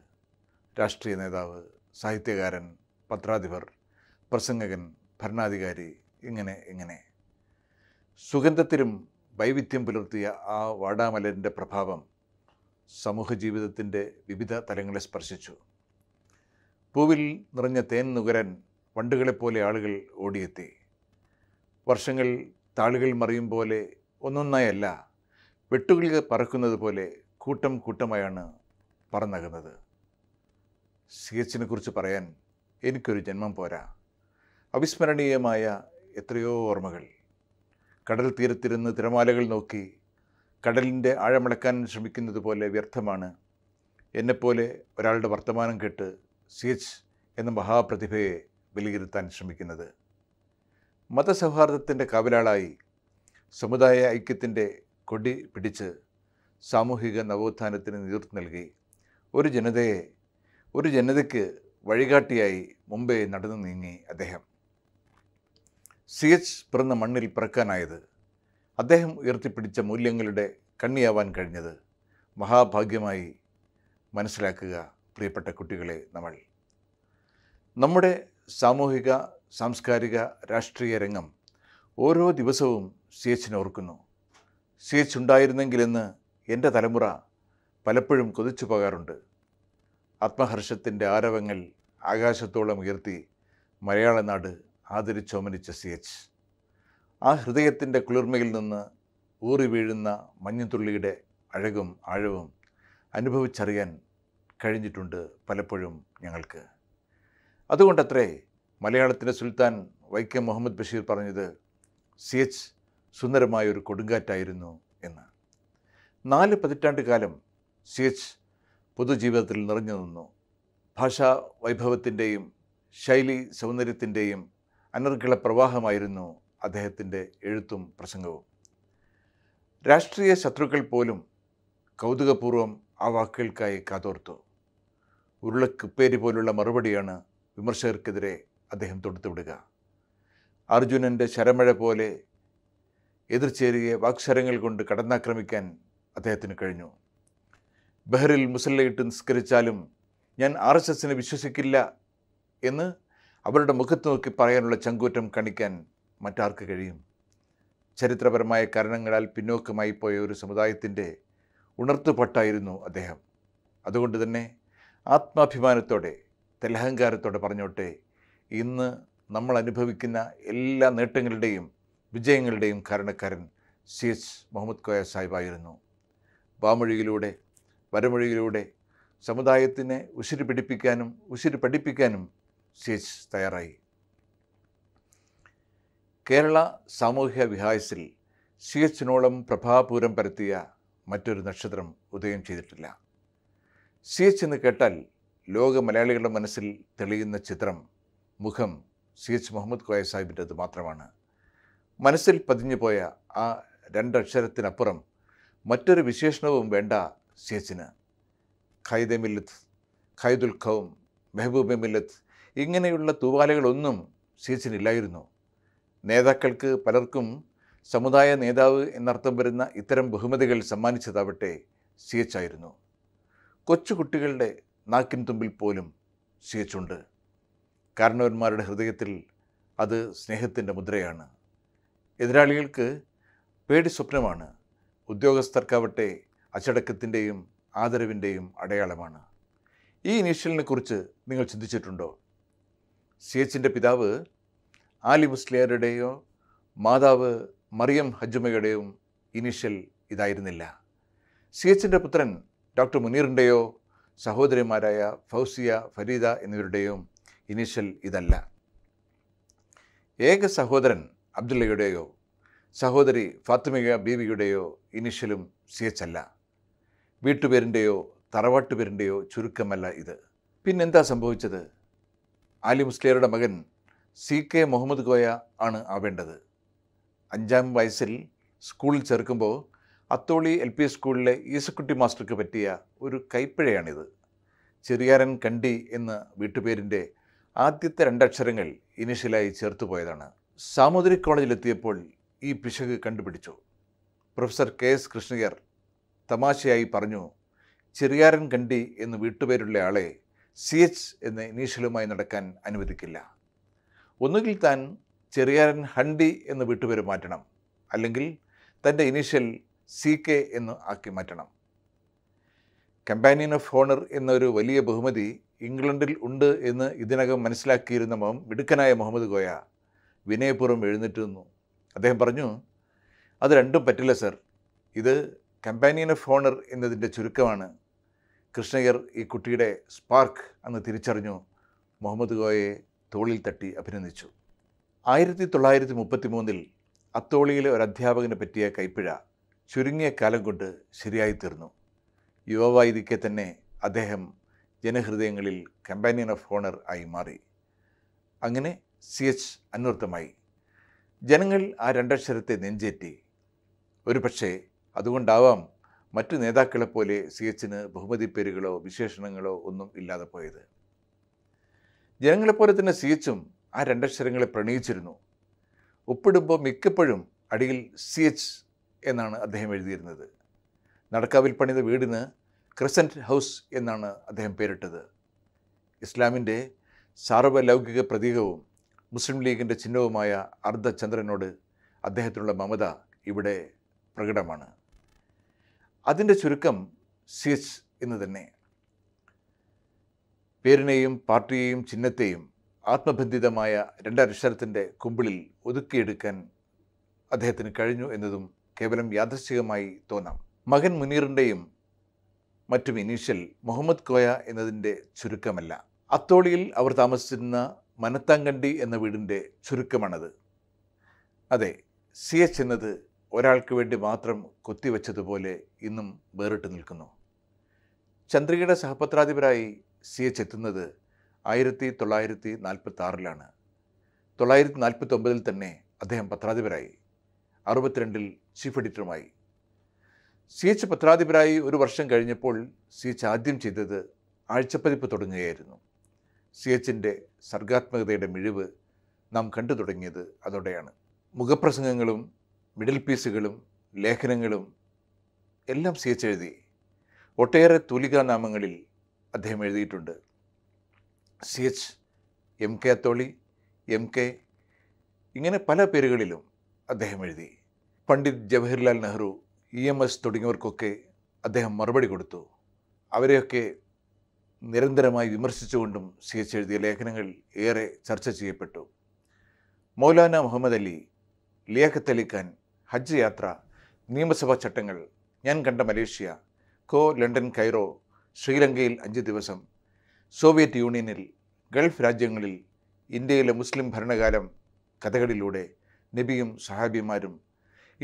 രാഷ്ട്രീയ നേതാവ് സാഹിത്യകാരൻ പത്രാധിപർ പ്രസംഗകൻ ഭരണാധികാരി ഇങ്ങനെ ഇങ്ങനെ സുഗന്ധത്തിലും വൈവിധ്യം പുലർത്തിയ ആ വാടാമലരിൻ്റെ പ്രഭാവം സമൂഹ ജീവിതത്തിൻ്റെ വിവിധ തലങ്ങളെ സ്പർശിച്ചു പൂവിൽ നിറഞ്ഞ തേൻ നുകരൻ വണ്ടുകളെപ്പോലെ ആളുകൾ ഓടിയെത്തി വർഷങ്ങൾ താളുകൾ മറിയും പോലെ ഒന്നൊന്നായല്ല വെട്ടുകിളികൾ പറക്കുന്നത് പോലെ കൂട്ടം കൂട്ടമായാണ് പറന്നകുന്നത് സി എച്ചിനെ കുറിച്ച് പറയാൻ എനിക്കൊരു ജന്മം പോരാ അവിസ്മരണീയമായ എത്രയോ ഓർമ്മകൾ കടൽ തീരത്തിരുന്ന് തിരമാലകൾ നോക്കി കടലിൻ്റെ ആഴമടക്കാൻ ശ്രമിക്കുന്നത് പോലെ വ്യർത്ഥമാണ് എന്നെപ്പോലെ ഒരാളുടെ വർത്തമാനം കേട്ട് സി എച്ച് എന്ന മഹാപ്രതിഭയെ വിലയിരുത്താൻ ശ്രമിക്കുന്നത് മതസൗഹാർദ്ദത്തിൻ്റെ കാവലാളായി സമുദായ ഐക്യത്തിൻ്റെ കൊടി പിടിച്ച് സാമൂഹിക നവോത്ഥാനത്തിന് നേതൃത്വം നൽകി ഒരു ജനതയെ ഒരു ജനതയ്ക്ക് വഴികാട്ടിയായി മുമ്പേ നടന്നു നീങ്ങി അദ്ദേഹം സി എച്ച് പിറന്ന മണ്ണിൽ പിറക്കാനായത് അദ്ദേഹം ഉയർത്തിപ്പിടിച്ച മൂല്യങ്ങളുടെ കണ്ണിയാവാൻ കഴിഞ്ഞത് മഹാഭാഗ്യമായി മനസ്സിലാക്കുക പ്രിയപ്പെട്ട കുട്ടികളെ നമ്മൾ നമ്മുടെ സാമൂഹിക സാംസ്കാരിക രാഷ്ട്രീയ രംഗം ഓരോ ദിവസവും സി എച്ചിനെ ഓർക്കുന്നു സി എച്ച് ഉണ്ടായിരുന്നെങ്കിലെന്ന് എൻ്റെ തലമുറ പലപ്പോഴും കൊതിച്ചു പോകാറുണ്ട് ആത്മഹർഷത്തിൻ്റെ ആരവങ്ങൾ ആകാശത്തോളം ഉയർത്തി മലയാള നാട് ആദരിച്ചോമനിച്ച സി എച്ച് ആ ഹൃദയത്തിൻ്റെ കുളിർമയിൽ നിന്ന് ഊറി വീഴുന്ന മഞ്ഞുതുള്ളിയുടെ അഴകും ആഴവും അനുഭവിച്ചറിയാൻ കഴിഞ്ഞിട്ടുണ്ട് പലപ്പോഴും ഞങ്ങൾക്ക് അതുകൊണ്ടത്രേ മലയാളത്തിൻ്റെ സുൽത്താൻ വൈക്കം മുഹമ്മദ് ബഷീർ പറഞ്ഞത് സി എച്ച് സുന്ദരമായൊരു കൊടുങ്കാറ്റായിരുന്നു എന്ന് നാല് പതിറ്റാണ്ട് കാലം സി എച്ച് പൊതുജീവിതത്തിൽ നിറഞ്ഞു നിന്നു ഭാഷാ വൈഭവത്തിൻ്റെയും ശൈലി സൗന്ദര്യത്തിൻ്റെയും അനർഗള പ്രവാഹമായിരുന്നു അദ്ദേഹത്തിൻ്റെ എഴുത്തും പ്രസംഗവും രാഷ്ട്രീയ ശത്രുക്കൾ പോലും കൗതുകപൂർവ്വം ആ വാക്കുകൾക്കായി കാതോർത്തു ഉരുളക്കുപ്പേരി പോലുള്ള മറുപടിയാണ് വിമർശകർക്കെതിരെ അദ്ദേഹം തൊടുത്തുവിടുക അർജുനൻ്റെ ശരമഴ പോലെ എതിർച്ചേരിയെ വാക്സരങ്ങൾ കൊണ്ട് കടന്നാക്രമിക്കാൻ അദ്ദേഹത്തിന് കഴിഞ്ഞു ബഹ്റിൽ മുസല്ലയിട്ട് നിസ്കരിച്ചാലും ഞാൻ ആർ എസ് എസിനെ വിശ്വസിക്കില്ല എന്ന് അവരുടെ മുഖത്ത് നോക്കി പറയാനുള്ള ചങ്കൂറ്റം കണിക്കാൻ മറ്റാർക്ക് കഴിയും ചരിത്രപരമായ കാരണങ്ങളാൽ പിന്നോക്കമായി പോയ ഒരു സമുദായത്തിൻ്റെ ഉണർത്തുപട്ടായിരുന്നു അദ്ദേഹം അതുകൊണ്ട് തന്നെ ആത്മാഭിമാനത്തോടെ തെലഹങ്കാരത്തോടെ പറഞ്ഞോട്ടെ ഇന്ന് നമ്മൾ അനുഭവിക്കുന്ന എല്ലാ നേട്ടങ്ങളുടെയും വിജയങ്ങളുടെയും കാരണക്കാരൻ സി എച്ച് മുഹമ്മദ് കോയ സാഹിബായിരുന്നു വാമൊഴിയിലൂടെ വരമൊഴിയിലൂടെ സമുദായത്തിനെ ഉശിരി പിടിപ്പിക്കാനും ഉശിരി പഠിപ്പിക്കാനും സ്റ്റേജ് തയ്യാറായി കേരള സാമൂഹ്യ വിഹായസിൽ സി എച്ചിനോളം പ്രഭാപൂരം പരത്തിയ മറ്റൊരു നക്ഷത്രം ഉദയം ചെയ്തിട്ടില്ല സി എച്ച് എന്ന് കേട്ടാൽ ലോക മലയാളികളുടെ മനസ്സിൽ തെളിയുന്ന ചിത്രം മുഖം സി എച്ച് മുഹമ്മദ് കോയ സാഹിബിൻ്റെത് മാത്രമാണ് മനസ്സിൽ പതിഞ്ഞു പോയ ആ രണ്ടക്ഷരത്തിനപ്പുറം മറ്റൊരു വിശേഷണവും വേണ്ട സി എച്ചിന് ഖൈദെ മില്ലത്ത് ഖൈദുൽ ഖൗം മെഹബൂബെ മില്ലത്ത് ഇങ്ങനെയുള്ള തൂവാലകളൊന്നും സീസിനില്ലായിരുന്നു നേതാക്കൾക്ക് പലർക്കും സമുദായ നേതാവ് എന്നർത്ഥം വരുന്ന ഇത്തരം ബഹുമതികൾ സമ്മാനിച്ചതാവട്ടെ സി എച്ച് ആയിരുന്നു കൊച്ചുകുട്ടികളുടെ നാക്കിൻ തുമ്പിൽ പോലും സി എച്ചുണ്ട് കാരണവന്മാരുടെ ഹൃദയത്തിൽ അത് സ്നേഹത്തിൻ്റെ മുദ്രയാണ് എതിരാളികൾക്ക് പേടി സ്വപ്നമാണ് ഉദ്യോഗസ്ഥർക്കാവട്ടെ അച്ചടക്കത്തിൻ്റെയും ആദരവിൻ്റെയും അടയാളമാണ് ഈ ഇനീഷ്യലിനെക്കുറിച്ച് നിങ്ങൾ ചിന്തിച്ചിട്ടുണ്ടോ സി എച്ചിൻ്റെ പിതാവ് ആലി മുസ്ലിയാരുടെയോ മാതാവ് മറിയം ഹജ്ജുമയുടെയും ഇനിഷ്യൽ ഇതായിരുന്നില്ല സി എച്ചിൻ്റെ പുത്രൻ ഡോക്ടർ മുനീറിൻ്റെയോ സഹോദരിമാരായ ഫൗസിയ ഫരീദ എന്നിവരുടെയും ഇനിഷ്യൽ ഇതല്ല ഏക സഹോദരൻ അബ്ദുള്ളയുടെയോ സഹോദരി ഫാത്തിമിക ബീവിയുടെയോ ഇനീഷ്യലും സി എച്ച് അല്ല വീട്ടുപേരിൻ്റെയോ തറവാട്ടുപേരിൻ്റെയോ ചുരുക്കമല്ല ഇത് പിന്നെന്താ സംഭവിച്ചത് അലി മുസ്ലിയറുടെ മകൻ സി കെ മുഹമ്മദ് കോയ ആണ് ആവേണ്ടത് അഞ്ചാം വയസ്സിൽ സ്കൂളിൽ ചേർക്കുമ്പോൾ അത്തോളി എൽ പി സ്കൂളിലെ ഈസക്കുട്ടി മാസ്റ്റർക്ക് പറ്റിയ ഒരു കൈപ്പിഴയാണിത് ചെറിയാരൻ കണ്ടി എന്ന വീട്ടുപേരിൻ്റെ ആദ്യത്തെ രണ്ടക്ഷരങ്ങൾ ഇനിഷ്യലായി ചേർത്ത് പോയതാണ് സാമൂതിരി കോളേജിലെത്തിയപ്പോൾ ഈ പിശക് കണ്ടുപിടിച്ചു പ്രൊഫസർ കെ എസ് കൃഷ്ണയ്യർ തമാശയായി പറഞ്ഞു ചെറിയാരൻ കണ്ടി എന്ന് വീട്ടുപേരുള്ള ആളെ സി എച്ച് എന്ന ഇനീഷ്യലുമായി നടക്കാൻ അനുവദിക്കില്ല ഒന്നുകിൽ താൻ ചെറിയാരൻ ഹണ്ടി എന്ന് വിട്ടുപേര് മാറ്റണം അല്ലെങ്കിൽ തൻ്റെ ഇനീഷ്യൽ സി കെ എന്ന് ആക്കി മാറ്റണം കമ്പാനിയൻ ഓഫ് ഹോണർ എന്നൊരു വലിയ ബഹുമതി ഇംഗ്ലണ്ടിൽ ഉണ്ട് എന്ന് ഇതിനകം മനസ്സിലാക്കിയിരുന്ന മിടുക്കനായ മുഹമ്മദ് ഗോയ വിനയപൂർവ്വം എഴുന്നേറ്റ് നിന്നു അദ്ദേഹം പറഞ്ഞു അത് രണ്ടും പറ്റില്ല സർ ഇത് കമ്പാനിയൻ ഓഫ് ഹോണർ എന്നതിൻ്റെ ചുരുക്കമാണ് കൃഷ്ണയ്യർ ഈ കുട്ടിയുടെ സ്പാർക്ക് അന്ന് തിരിച്ചറിഞ്ഞു മുഹമ്മദ് ഗോയെ തോളിൽ തട്ടി അഭിനന്ദിച്ചു ആയിരത്തി തൊള്ളായിരത്തി മുപ്പത്തി മൂന്നിൽ അത്തോളിയിലെ ഒരു അധ്യാപകനെ പറ്റിയ കൈപ്പിഴ ചുരുങ്ങിയ കാലം കൊണ്ട് ശരിയായിത്തീർന്നു തീർന്നു തന്നെ അദ്ദേഹം ജനഹൃദയങ്ങളിൽ കമ്പാനിയൻ ഓഫ് ഹോണർ ആയി മാറി അങ്ങനെ സി എച്ച് അന്വർത്ഥമായി ജനങ്ങൾ ആ രണ്ടക്ഷരത്തെ നെഞ്ചേറ്റി ഒരുപക്ഷെ അതുകൊണ്ടാവാം മറ്റു നേതാക്കളെപ്പോലെ സി എച്ചിന് പേരുകളോ വിശേഷണങ്ങളോ ഒന്നും ഇല്ലാതെ പോയത് ജനങ്ങളെപ്പോലെ തന്നെ സി എച്ചും ആ രണ്ടക്ഷരങ്ങളെ പ്രണയിച്ചിരുന്നു ഒപ്പിടുമ്പോൾ മിക്കപ്പോഴും അടിയിൽ സി എച്ച് എന്നാണ് അദ്ദേഹം എഴുതിയിരുന്നത് നടക്കാവിൽ പണിത വീടിന് ക്രിസൻറ്റ് ഹൗസ് എന്നാണ് അദ്ദേഹം പേരിട്ടത് ഇസ്ലാമിൻ്റെ സാർവലൗകിക പ്രതീകവും മുസ്ലിം ലീഗിൻ്റെ ചിഹ്നവുമായ അർദ്ധചന്ദ്രനോട് അദ്ദേഹത്തിനുള്ള മമത ഇവിടെ പ്രകടമാണ് അതിൻ്റെ ചുരുക്കം സിസ് എന്ന് തന്നെ പേരിനെയും പാർട്ടിയെയും ചിഹ്നത്തെയും ആത്മബന്ധിതമായ രണ്ടരക്ഷരത്തിൻ്റെ കുമ്പിളിൽ ഒതുക്കിയെടുക്കാൻ അദ്ദേഹത്തിന് കഴിഞ്ഞു എന്നതും കേവലം യാദൃശ്ചികമായി തോന്നാം മകൻ മുനീറിൻ്റെയും മറ്റും ഇനീഷ്യൽ മുഹമ്മദ് കോയ എന്നതിൻ്റെ ചുരുക്കമല്ല അത്തോളിയിൽ അവർ താമസിച്ചിരുന്ന മനത്താങ്കണ്ടി എന്ന വീടിൻ്റെ ചുരുക്കമാണത് അതെ സി എച്ച് എന്നത് ഒരാൾക്ക് വേണ്ടി മാത്രം കൊത്തിവെച്ചതുപോലെ ഇന്നും വേറിട്ട് നിൽക്കുന്നു ചന്ദ്രികയുടെ സഹപത്രാധിപരായി സി എച്ച് എത്തുന്നത് ആയിരത്തി തൊള്ളായിരത്തി നാൽപ്പത്തി ആറിലാണ് തൊള്ളായിരത്തി നാൽപ്പത്തി ഒമ്പതിൽ തന്നെ അദ്ദേഹം പത്രാധിപരായി അറുപത്തിരണ്ടിൽ ചീഫ് എഡിറ്ററുമായി സി എച്ച് പത്രാധിപരായി ഒരു വർഷം കഴിഞ്ഞപ്പോൾ സി എച്ച് ആദ്യം ചെയ്തത് ആഴ്ചപ്പതിപ്പ് തുടങ്ങുകയായിരുന്നു സി എച്ചിൻ്റെ സർഗാത്മകതയുടെ മിഴിവ് നാം കണ്ടു തുടങ്ങിയത് അതോടെയാണ് മുഖപ്രസംഗങ്ങളും മിഡിൽ പീസുകളും ലേഖനങ്ങളും എല്ലാം സി എഴുതി ഒട്ടേറെ നാമങ്ങളിൽ അദ്ദേഹം എഴുതിയിട്ടുണ്ട് C H M K Atholi M K ഇങ്ങനെ പല പേരുകളിലും അദ്ദേഹം എഴുതി Pandit Jawaharlal Nehru E M S തുടങ്ങിയവർക്കൊക്കെ അദ്ദേഹം മറുപടി കൊടുത്തു അവരെയൊക്കെ നിരന്തരമായി വിമർശിച്ചുകൊണ്ടും സി എച്ച് എഴുതിയ ലേഖനങ്ങൾ ഏറെ ചർച്ച ചെയ്യപ്പെട്ടു മൗലാന മുഹമ്മദ് അലി ലിയാഖത്ത് അലി ഖാൻ ഹജ്ജ് യാത്ര നിയമസഭാ ചട്ടങ്ങൾ ഞാൻ കണ്ട മലേഷ്യ കോ ലണ്ടൻ കൈറോ ശ്രീലങ്കയിൽ അഞ്ച് ദിവസം സോവിയറ്റ് യൂണിയനിൽ ഗൾഫ് രാജ്യങ്ങളിൽ ഇന്ത്യയിലെ മുസ്ലിം ഭരണകാലം കഥകളിലൂടെ നബിയും സഹാബിമാരും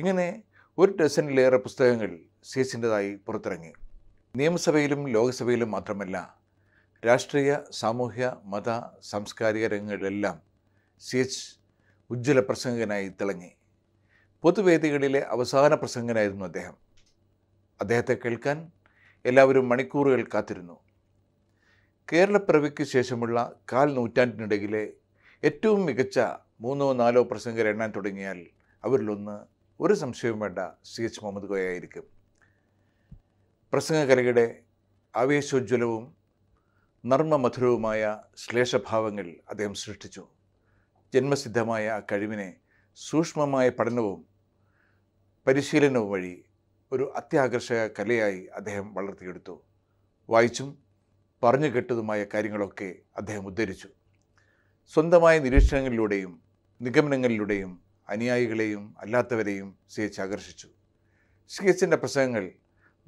ഇങ്ങനെ ഒരു ഡസനിലേറെ പുസ്തകങ്ങൾ സീസിൻ്റെതായി പുറത്തിറങ്ങി നിയമസഭയിലും ലോകസഭയിലും മാത്രമല്ല രാഷ്ട്രീയ സാമൂഹ്യ മത സാംസ്കാരിക രംഗങ്ങളിലെല്ലാം സി എച്ച് ഉജ്ജ്വല പ്രസംഗകനായി തിളങ്ങി പൊതുവേദികളിലെ അവസാന പ്രസംഗനായിരുന്നു അദ്ദേഹം അദ്ദേഹത്തെ കേൾക്കാൻ എല്ലാവരും മണിക്കൂറുകൾ കാത്തിരുന്നു കേരളപ്പിറവിക്ക് ശേഷമുള്ള കാൽ നൂറ്റാണ്ടിനിടയിലെ ഏറ്റവും മികച്ച മൂന്നോ നാലോ പ്രസംഗർ എണ്ണാൻ തുടങ്ങിയാൽ അവരിലൊന്ന് ഒരു സംശയവും വേണ്ട സി എച്ച് മുഹമ്മദ് കോയായിരിക്കും പ്രസംഗകലയുടെ ആവേശോജ്വലവും നർമ്മമധുരവുമായ ശ്ലേഷഭാവങ്ങൾ അദ്ദേഹം സൃഷ്ടിച്ചു ജന്മസിദ്ധമായ ആ കഴിവിനെ സൂക്ഷ്മമായ പഠനവും പരിശീലനവും വഴി ഒരു അത്യാകർഷക കലയായി അദ്ദേഹം വളർത്തിയെടുത്തു വായിച്ചും പറഞ്ഞു കേട്ടതുമായ കാര്യങ്ങളൊക്കെ അദ്ദേഹം ഉദ്ധരിച്ചു സ്വന്തമായ നിരീക്ഷണങ്ങളിലൂടെയും നിഗമനങ്ങളിലൂടെയും അനുയായികളെയും അല്ലാത്തവരെയും സി എച്ച് ആകർഷിച്ചു സി എച്ചിൻ്റെ പ്രസംഗങ്ങൾ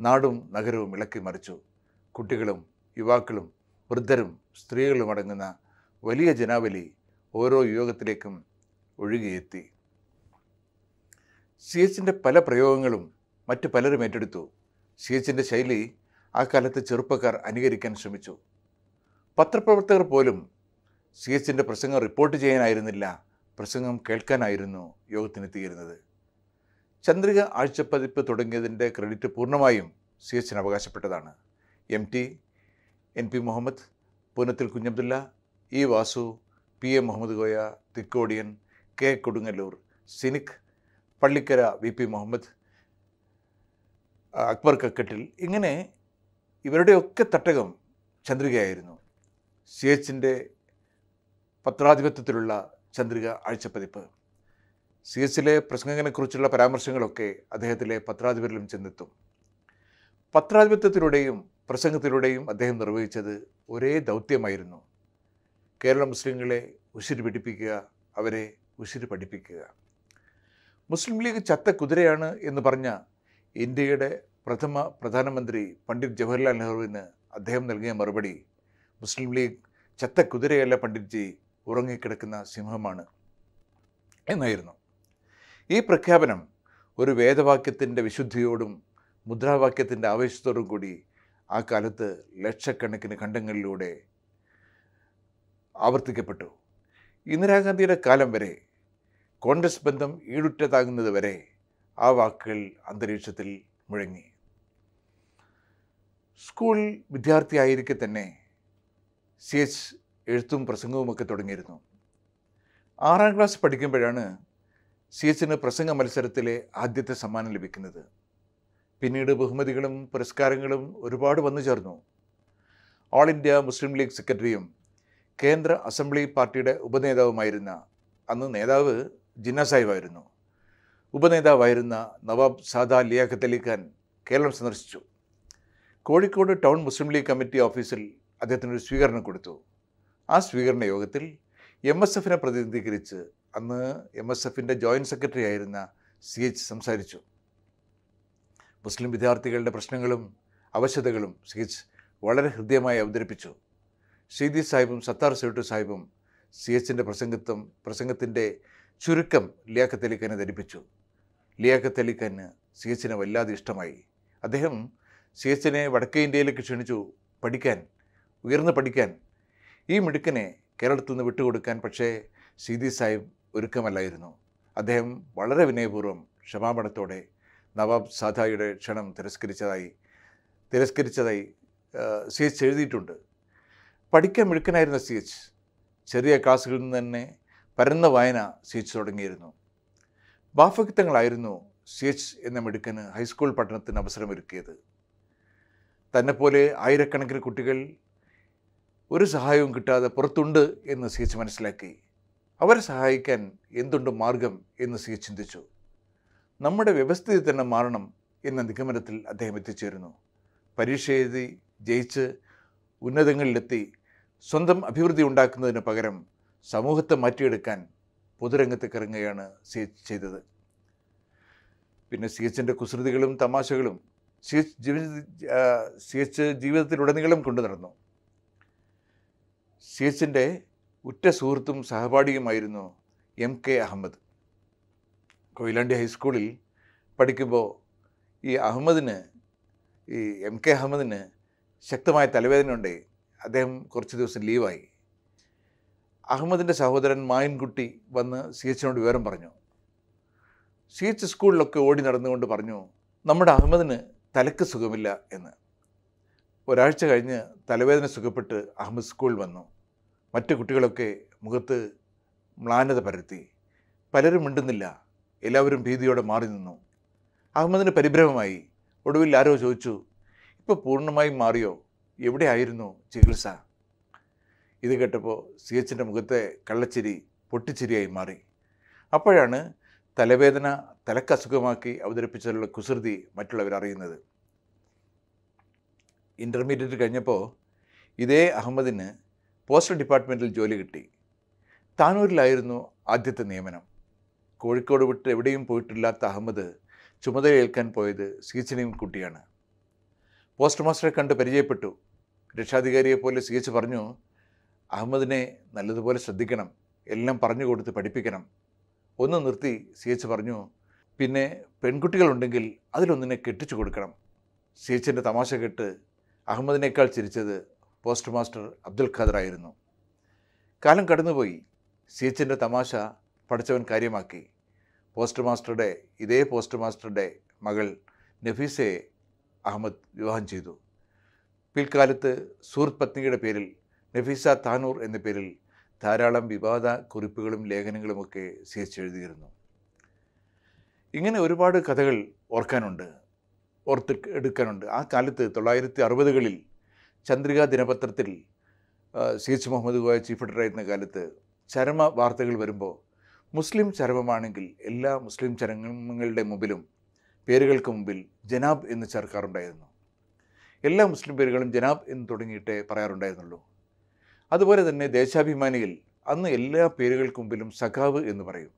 നാടും നഗരവും ഇളക്കി മറിച്ചു കുട്ടികളും യുവാക്കളും വൃദ്ധരും സ്ത്രീകളും അടങ്ങുന്ന വലിയ ജനാവലി ഓരോ യോഗത്തിലേക്കും ഒഴുകിയെത്തി സി എച്ചിൻ്റെ പല പ്രയോഗങ്ങളും മറ്റു പലരും ഏറ്റെടുത്തു സി എച്ചിൻ്റെ ശൈലി ആ കാലത്ത് ചെറുപ്പക്കാർ അനുകരിക്കാൻ ശ്രമിച്ചു പത്രപ്രവർത്തകർ പോലും സി എച്ചിൻ്റെ പ്രസംഗം റിപ്പോർട്ട് ചെയ്യാനായിരുന്നില്ല പ്രസംഗം കേൾക്കാനായിരുന്നു യോഗത്തിനെത്തിയിരുന്നത് ചന്ദ്രിക ആഴ്ചപ്പതിപ്പ് തുടങ്ങിയതിൻ്റെ ക്രെഡിറ്റ് പൂർണ്ണമായും സി എച്ചിന് അവകാശപ്പെട്ടതാണ് M T N P Muhammad Poonathil Kunhabdulla E Vasu P A Muhammad Koya Thikkodiyan K Kodungallur cynic Pallikkara V P Muhammad Akbar Kakkattil ഇങ്ങനെ ഇവരുടെയൊക്കെ തട്ടകം ചന്ദ്രികയായിരുന്നു സി എച്ചിൻ്റെ പത്രാധിപത്യത്തിലുള്ള ചന്ദ്രിക ആഴ്ചപ്പതിപ്പ് സി എച്ചിലെ പ്രസംഗങ്ങളെക്കുറിച്ചുള്ള പരാമർശങ്ങളൊക്കെ അദ്ദേഹത്തിലെ പത്രാധിപരിലും ചെന്നെത്തും പത്രാധിപത്യത്തിലൂടെയും പ്രസംഗത്തിലൂടെയും അദ്ദേഹം നിർവഹിച്ചത് ഒരേ ദൗത്യമായിരുന്നു കേരള മുസ്ലിങ്ങളെ ഉശിരി പിടിപ്പിക്കുക അവരെ ഉശിരി പഠിപ്പിക്കുക മുസ്ലിം ലീഗ് ചത്ത കുതിരയാണ് എന്ന് പറഞ്ഞ ഇന്ത്യയുടെ പ്രഥമ പ്രധാനമന്ത്രി പണ്ഡിറ്റ് ജവഹർലാൽ നെഹ്റുവിന് അദ്ദേഹം നൽകിയ മറുപടി മുസ്ലിം ലീഗ് ചത്ത കുതിരയല്ല പണ്ഡിറ്റ്ജി ഉറങ്ങിക്കിടക്കുന്ന സിംഹമാണ് എന്നായിരുന്നു ഈ പ്രഖ്യാപനം ഒരു വേദവാക്യത്തിൻ്റെ വിശുദ്ധിയോടും മുദ്രാവാക്യത്തിൻ്റെ ആവേശത്തോടും കൂടി ആ കാലത്ത് ലക്ഷക്കണക്കിന് ഖണ്ഡങ്ങളിലൂടെ ആവർത്തിക്കപ്പെട്ടു ഇന്ദിരാഗാന്ധിയുടെ കാലം വരെ കോൺഗ്രസ് ബന്ധം ഈടുറ്റതാകുന്നത് വരെ ആ വാക്കുകൾ അന്തരീക്ഷത്തിൽ മുഴങ്ങി സ്കൂൾ വിദ്യാർത്ഥിയായിരിക്കെ തന്നെ സി എച്ച് എഴുത്തും പ്രസംഗവുമൊക്കെ തുടങ്ങിയിരുന്നു ആറാം ക്ലാസ് പഠിക്കുമ്പോഴാണ് സി എച്ചിന് പ്രസംഗ മത്സരത്തിലെ ആദ്യത്തെ സമ്മാനം ലഭിക്കുന്നത് പിന്നീട് ബഹുമതികളും പുരസ്കാരങ്ങളും ഒരുപാട് വന്നു ചേർന്നു ഓൾ ഇന്ത്യ മുസ്ലിം ലീഗ് സെക്രട്ടറിയും കേന്ദ്ര അസംബ്ലി പാർട്ടിയുടെ ഉപനേതാവുമായിരുന്ന അന്ന് നേതാവ് ജിന്ന സാഹിബായിരുന്നു ഉപനേതാവായിരുന്ന നവാബ് സാദാ ലിയാഖത്ത് അലിഖാൻ കേരളം സന്ദർശിച്ചു കോഴിക്കോട് ടൗൺ മുസ്ലിം ലീഗ് കമ്മിറ്റി ഓഫീസിൽ അദ്ദേഹത്തിനൊരു സ്വീകരണം കൊടുത്തു ആ സ്വീകരണ യോഗത്തിൽ എം എസ് എഫിനെ പ്രതിനിധീകരിച്ച് അന്ന് എം എസ് എഫിൻ്റെ ജോയിൻറ്റ് സെക്രട്ടറി ആയിരുന്ന സി എച്ച് സംസാരിച്ചു മുസ്ലിം വിദ്യാർത്ഥികളുടെ പ്രശ്നങ്ങളും അവശതകളും സി എച്ച് വളരെ ഹൃദ്യമായി അവതരിപ്പിച്ചു ഷീദി സാഹിബും സത്താർ സെട്ടു സാഹിബും സി എച്ചിൻ്റെ പ്രസംഗത്വം പ്രസംഗത്തിൻ്റെ ചുരുക്കം ലിയാഖത്ത് ധരിപ്പിച്ചു ലിയാക്കത്തലിക്കന് അലിഖാന് സി വല്ലാതെ ഇഷ്ടമായി അദ്ദേഹം സി എച്ചിനെ വടക്കേ ഇന്ത്യയിലേക്ക് ക്ഷണിച്ചു പഠിക്കാൻ ഉയർന്ന് പഠിക്കാൻ ഈ മിടുക്കനെ കേരളത്തിൽ നിന്ന് വിട്ടുകൊടുക്കാൻ പക്ഷേ സീതി സാഹിബ് ഒരുക്കമല്ലായിരുന്നു അദ്ദേഹം വളരെ വിനയപൂർവ്വം ക്ഷമാപണത്തോടെ നവാബ് സാധായിയുടെ ക്ഷണം തിരസ്കരിച്ചതായി തിരസ്കരിച്ചതായി സി എച്ച് എഴുതിയിട്ടുണ്ട് പഠിക്കാൻ മിടുക്കനായിരുന്ന സി എച്ച് ചെറിയ ക്ലാസ്സുകളിൽ നിന്ന് തന്നെ പരന്ന വായന സി എച്ച് തുടങ്ങിയിരുന്നു ബാഫക്തങ്ങളായിരുന്നു സി എച്ച് എന്ന മിടുക്കന് ഹൈസ്കൂൾ പഠനത്തിന് അവസരമൊരുക്കിയത് തന്നെപ്പോലെ ആയിരക്കണക്കിന് കുട്ടികൾ ഒരു സഹായവും കിട്ടാതെ പുറത്തുണ്ട് എന്ന് സി എച്ച് മനസ്സിലാക്കി അവരെ സഹായിക്കാൻ എന്തുണ്ട് മാർഗം എന്ന് സി എച്ച് ചിന്തിച്ചു നമ്മുടെ വ്യവസ്ഥയിൽ തന്നെ മാറണം എന്ന നിഗമനത്തിൽ അദ്ദേഹം എത്തിച്ചേരുന്നു പരീക്ഷ എഴുതി ജയിച്ച് ഉന്നതങ്ങളിലെത്തി സ്വന്തം അഭിവൃദ്ധി ഉണ്ടാക്കുന്നതിന് പകരം സമൂഹത്തെ മാറ്റിയെടുക്കാൻ പൊതുരംഗത്ത് ഇറങ്ങുകയാണ് സി എച്ച് ചെയ്തത് പിന്നെ സി എച്ചിൻ്റെ കുസൃതികളും തമാശകളും സി എച്ച് ജീവി സി എച്ച് ജീവിതത്തിലുടനീളം കൊണ്ടു നടന്നു സി എച്ചിൻ്റെ ഉറ്റ സുഹൃത്തും സഹപാഠിയുമായിരുന്നു എം കെ അഹമ്മദ് കൊയിലാണ്ടി ഹൈസ്കൂളിൽ പഠിക്കുമ്പോൾ ഈ അഹമ്മദിന് ഈ എം കെ അഹമ്മദിന് ശക്തമായ തലവേദന ഉണ്ടായി അദ്ദേഹം കുറച്ച് ദിവസം ലീവായി അഹമ്മദിൻ്റെ സഹോദരൻ മായൻകുട്ടി വന്ന് സി എച്ചിനോട് വിവരം പറഞ്ഞു സി എച്ച് സ്കൂളിലൊക്കെ ഓടി നടന്നുകൊണ്ട് പറഞ്ഞു നമ്മുടെ അഹമ്മദിന് തലക്ക് സുഖമില്ല എന്ന് ഒരാഴ്ച കഴിഞ്ഞ് തലവേദന സുഖപ്പെട്ട് അഹമ്മദ് സ്കൂളിൽ വന്നു മറ്റു കുട്ടികളൊക്കെ മുഖത്ത് മ്ലാനത പരത്തി പലരും മിണ്ടുന്നില്ല എല്ലാവരും ഭീതിയോടെ മാറി നിന്നു അഹമ്മദിന് പരിഭ്രമമായി ഒടുവിൽ ആരോ ചോദിച്ചു ഇപ്പോൾ പൂർണ്ണമായും മാറിയോ എവിടെയായിരുന്നു ചികിത്സ ഇത് കേട്ടപ്പോൾ സി എച്ചിൻ്റെ മുഖത്തെ കള്ളച്ചിരി പൊട്ടിച്ചിരിയായി മാറി അപ്പോഴാണ് തലവേദന തലക്കസുഖമാക്കി അവതരിപ്പിച്ചതിലുള്ള കുസൃതി മറ്റുള്ളവർ അറിയുന്നത് ഇൻ്റർമീഡിയറ്റ് കഴിഞ്ഞപ്പോൾ ഇതേ അഹമ്മദിന് പോസ്റ്റൽ ഡിപ്പാർട്ട്മെൻറ്റിൽ ജോലി കിട്ടി താനൂരിലായിരുന്നു ആദ്യത്തെ നിയമനം കോഴിക്കോട് വിട്ട് എവിടെയും പോയിട്ടില്ലാത്ത അഹമ്മദ് ചുമതല ഏൽക്കാൻ പോയത് സീച്ചിനെയും കുട്ടിയാണ് പോസ്റ്റ് മാസ്റ്ററെ കണ്ട് പരിചയപ്പെട്ടു രക്ഷാധികാരിയെപ്പോലെ സി എച്ച് പറഞ്ഞു അഹമ്മദിനെ നല്ലതുപോലെ ശ്രദ്ധിക്കണം എല്ലാം പറഞ്ഞു കൊടുത്ത് പഠിപ്പിക്കണം ഒന്ന് നിർത്തി സി എച്ച് പറഞ്ഞു പിന്നെ പെൺകുട്ടികളുണ്ടെങ്കിൽ അതിലൊന്നിനെ കെട്ടിച്ചു കൊടുക്കണം സി എച്ചിൻ്റെ തമാശ കേട്ട് അഹമ്മദിനേക്കാൾ ചിരിച്ചത് പോസ്റ്റ് മാസ്റ്റർ അബ്ദുൽ ഖാദർ ആയിരുന്നു കാലം കടന്നുപോയി സി എച്ചിൻ്റെ തമാശ പഠിച്ചവൻ കാര്യമാക്കി പോസ്റ്റ് മാസ്റ്ററുടെ ഇതേ പോസ്റ്റ് മാസ്റ്ററുടെ മകൾ നഫീസയെ അഹമ്മദ് വിവാഹം ചെയ്തു പിൽക്കാലത്ത് സൂറത്ത് പത്നിയുടെ പേരിൽ നഫീസ താനൂർ എന്ന പേരിൽ ധാരാളം വിവാദ കുറിപ്പുകളും ലേഖനങ്ങളുമൊക്കെ സി എഴുതിയിരുന്നു ഇങ്ങനെ ഒരുപാട് കഥകൾ ഓർക്കാനുണ്ട് ഓർത്ത് എടുക്കാനുണ്ട് ആ കാലത്ത് തൊള്ളായിരത്തി അറുപതുകളിൽ ചന്ദ്രിക ദിനപത്രത്തിൽ C H Muhammad Koya chief എഡിറ്ററായിരുന്ന കാലത്ത് ചരമ വാർത്തകൾ വരുമ്പോൾ മുസ്ലിം ചരമമാണെങ്കിൽ എല്ലാ മുസ്ലിം ചരമങ്ങളുടെ മുമ്പിലും പേരുകൾക്ക് മുമ്പിൽ ജനാബ് എന്ന് ചേർക്കാറുണ്ടായിരുന്നു എല്ലാ മുസ്ലിം പേരുകളും ജനാബ് എന്ന് തുടങ്ങിയിട്ടേ പറയാറുണ്ടായിരുന്നുള്ളൂ അതുപോലെ തന്നെ ദേശാഭിമാനിയിൽ അന്ന് എല്ലാ പേരുകൾക്ക് മുമ്പിലും സഖാവ് എന്ന് പറയും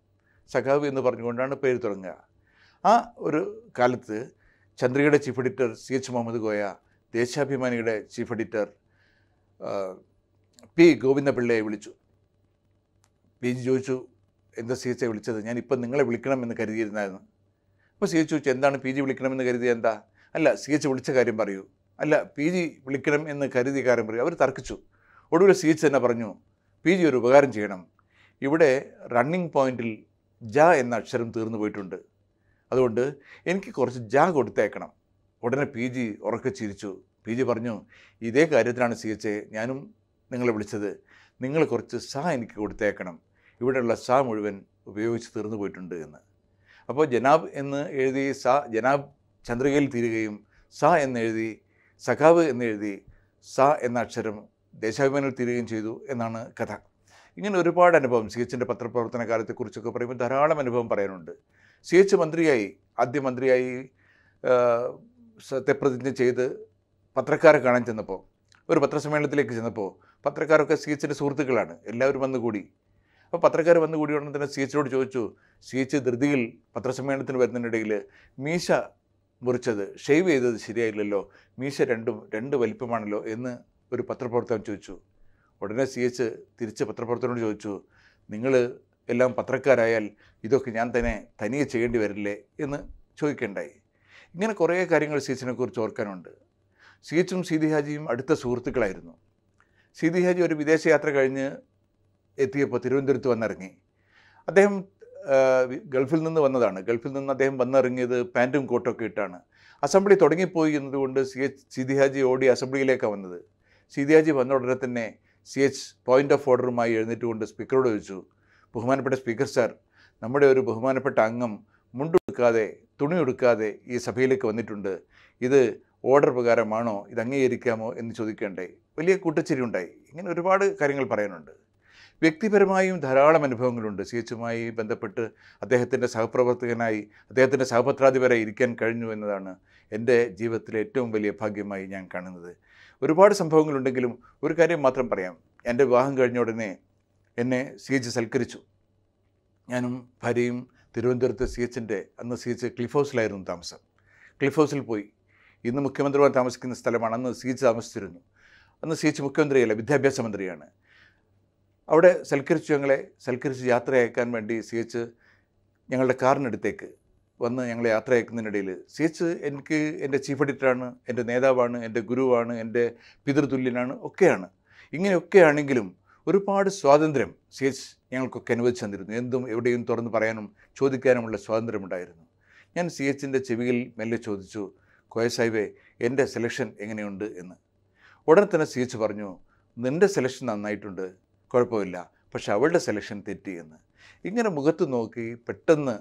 സഖാവ് എന്ന് പറഞ്ഞുകൊണ്ടാണ് പേര് തുടങ്ങുക ആ ഒരു കാലത്ത് ചന്ദ്രികയുടെ chief editor C H Muhammad Koya ദേശാഭിമാനിയുടെ ചീഫ് എഡിറ്റർ പി ഗോവിന്ദപിള്ളയെ വിളിച്ചു പി ജി ചോദിച്ചു എന്താ സി എച്ച് വിളിച്ചത് ഞാനിപ്പം നിങ്ങളെ വിളിക്കണമെന്ന് കരുതിയിരുന്നായിരുന്നു അപ്പോൾ സി എച്ച് ചോദിച്ചു എന്താണ് പി ജി വിളിക്കണമെന്ന് കരുതിയത് എന്താ അല്ല സി എച്ച് വിളിച്ച കാര്യം പറയൂ അല്ല പി ജി വിളിക്കണം എന്ന് കരുതിയ കാര്യം പറയൂ അവർ തർക്കിച്ചു ഒടുവിൽ സി എച്ച് തന്നെ പറഞ്ഞു പി ജി ഒരു ഉപകാരം ചെയ്യണം ഇവിടെ റണ്ണിംഗ് പോയിന്റിൽ ജ എന്ന അക്ഷരം തീർന്നു പോയിട്ടുണ്ട് അതുകൊണ്ട് എനിക്ക് കുറച്ച് ജ കൊടുത്തേക്കണം ഉടനെ പി ജി ഉറക്കെ ചിരിച്ചു പി ജി പറഞ്ഞു ഇതേ കാര്യത്തിനാണ് സി എച്ച് ഞാനും നിങ്ങളെ വിളിച്ചത് നിങ്ങൾ കുറച്ച് സ എനിക്ക് കൊടുത്തേക്കണം ഇവിടെയുള്ള സ മുഴുവൻ ഉപയോഗിച്ച് തീർന്നു പോയിട്ടുണ്ട് എന്ന് അപ്പോൾ ജനാബ് എന്ന് എഴുതി സ ജനാബ് ചന്ദ്രികയിൽ തീരുകയും സ എന്നെഴുതി സഖാവ് എന്നെഴുതി സ എന്ന അക്ഷരം ദേശാഭിമാനിൽ തീരുകയും ചെയ്തു എന്നാണ് കഥ ഇങ്ങനെ ഒരുപാട് അനുഭവം സി എച്ചിൻ്റെ പത്രപ്രവർത്തന കാലത്തെക്കുറിച്ചൊക്കെ പറയുമ്പോൾ ധാരാളം അനുഭവം പറയാനുണ്ട് സി എച്ച് മന്ത്രിയായി ആദ്യ മന്ത്രിയായി സത്യപ്രതിജ്ഞ ചെയ്ത് പത്രക്കാരെ കാണാൻ ചെന്നപ്പോൾ ഒരു പത്രസമ്മേളനത്തിലേക്ക് ചെന്നപ്പോൾ പത്രക്കാരൊക്കെ സി എച്ചിൻ്റെ സുഹൃത്തുക്കളാണ് എല്ലാവരും വന്നുകൂടി അപ്പോൾ പത്രക്കാർ വന്നുകൂടി ഉടനെ തന്നെ സി എച്ചിനോട് ചോദിച്ചു സി എച്ച് ധൃതിയിൽ പത്രസമ്മേളനത്തിന് വരുന്നതിനിടയിൽ മീശ മുറിച്ചത് ഷെയ്വ് ചെയ്തത് ശരിയായില്ലല്ലോ മീശ രണ്ടും രണ്ട് വലിപ്പമാണല്ലോ എന്ന് ഒരു പത്രപ്രവർത്തകൻ ചോദിച്ചു ഉടനെ സി എച്ച് തിരിച്ച് പത്രപ്രവർത്തകനോട് ചോദിച്ചു നിങ്ങൾ എല്ലാം പത്രക്കാരായാൽ ഇതൊക്കെ ഞാൻ തന്നെ തനിയെ ചെയ്യേണ്ടി വരില്ലേ എന്ന് ചോദിക്കേണ്ടായി ഇങ്ങനെ കുറേ കാര്യങ്ങൾ സി എച്ചിനെ കുറിച്ച് ഓർക്കാനുണ്ട് സി എച്ചും സീതി ഹാജിയും അടുത്ത സുഹൃത്തുക്കളായിരുന്നു സീതി ഹാജി ഒരു വിദേശയാത്ര കഴിഞ്ഞ് എത്തിയപ്പോൾ തിരുവനന്തപുരത്ത് വന്നിറങ്ങി അദ്ദേഹം ഗൾഫിൽ നിന്ന് വന്നതാണ് ഗൾഫിൽ നിന്ന് അദ്ദേഹം വന്നിറങ്ങിയത് പാൻറ്റും കോട്ടൊക്കെ ഇട്ടാണ് അസംബ്ലി തുടങ്ങിപ്പോയി എന്നതുകൊണ്ട് സി എച്ച് സീതി ഹാജി ഓടി അസംബ്ലിയിലേക്കാണ് വന്നത് സീതിയാജി വന്ന ഉടനെ തന്നെ സി എച്ച് പോയിന്റ് ഓഫ് ഓർഡറുമായി എഴുന്നേറ്റുകൊണ്ട് സ്പീക്കറോട് ചോദിച്ചു ബഹുമാനപ്പെട്ട സ്പീക്കർ സാർ നമ്മുടെ ഒരു ബഹുമാനപ്പെട്ട അംഗം മുണ്ടുടുക്കാതെ തുണി ഉടുക്കാതെ ഈ സഭയിലേക്ക് വന്നിട്ടുണ്ട് ഇത് ഓർഡർ പ്രകാരമാണോ ഇത് അംഗീകരിക്കാമോ എന്ന് ചോദിക്കേണ്ടേ വലിയ കൂട്ടച്ചിരി ഉണ്ടായി ഇങ്ങനെ ഒരുപാട് കാര്യങ്ങൾ പറയാനുണ്ട് വ്യക്തിപരമായും ധാരാളം അനുഭവങ്ങളുണ്ട് സി എച്ചുമായി ബന്ധപ്പെട്ട് അദ്ദേഹത്തിൻ്റെ സഹപ്രവർത്തകനായി അദ്ദേഹത്തിൻ്റെ സഹപത്രാധിപരായി ഇരിക്കാൻ കഴിഞ്ഞു എന്നതാണ് എൻ്റെ ജീവിതത്തിലെ ഏറ്റവും വലിയ ഭാഗ്യമായി ഞാൻ കാണുന്നത് ഒരുപാട് സംഭവങ്ങളുണ്ടെങ്കിലും ഒരു കാര്യം മാത്രം പറയാം എൻ്റെ വിവാഹം കഴിഞ്ഞ ഉടനെ എന്നെ സി എച്ച് സൽക്കരിച്ചു ഞാനും ഭാര്യയും തിരുവനന്തപുരത്ത് സി എച്ചിൻ്റെ അന്ന് സി എച്ച് ക്ലിഫ് ഹൗസിലായിരുന്നു താമസം ക്ലിഫ് ഹൗസിൽ പോയി ഇന്ന് മുഖ്യമന്ത്രിമാർ താമസിക്കുന്ന സ്ഥലമാണ് അന്ന് സി എച്ച് താമസിച്ചിരുന്നു അന്ന് സി എച്ച് മുഖ്യമന്ത്രിയല്ല വിദ്യാഭ്യാസ മന്ത്രിയാണ് അവിടെ സൽക്കരിച്ചു ഞങ്ങളെ സൽക്കരിച്ച് അയക്കാൻ വേണ്ടി സി എച്ച് ഞങ്ങളുടെ കാറിനടുത്തേക്ക് വന്ന് ഞങ്ങളെ യാത്രയാക്കുന്നതിനിടയിൽ സി എച്ച് എനിക്ക് എൻ്റെ ചീഫ് എഡിറ്ററാണ് എൻ്റെ നേതാവാണ് എൻ്റെ ഗുരുവാണ് എൻ്റെ പിതൃതുല്യനാണ് ഒക്കെയാണ് ഇങ്ങനെയൊക്കെയാണെങ്കിലും ഒരുപാട് സ്വാതന്ത്ര്യം സി എച്ച് ഞങ്ങൾക്കൊക്കെ അനുവദിച്ചു തന്നിരുന്നു എന്തും എവിടെയും തുറന്ന് പറയാനും ചോദിക്കാനുമുള്ള സ്വാതന്ത്ര്യമുണ്ടായിരുന്നു ഞാൻ സി എച്ചിൻ്റെ ചെവിയിൽ മെല്ലെ ചോദിച്ചു കോയ സാഹിബേ എൻ്റെ സെലക്ഷൻ എങ്ങനെയുണ്ട് എന്ന് ഉടനെ തന്നെ സി എച്ച് പറഞ്ഞു നിൻ്റെ സെലക്ഷൻ നന്നായിട്ടുണ്ട് കുഴപ്പമില്ല പക്ഷെ അവളുടെ സെലക്ഷൻ തെറ്റി എന്ന് ഇങ്ങനെ മുഖത്ത് നോക്കി പെട്ടെന്ന്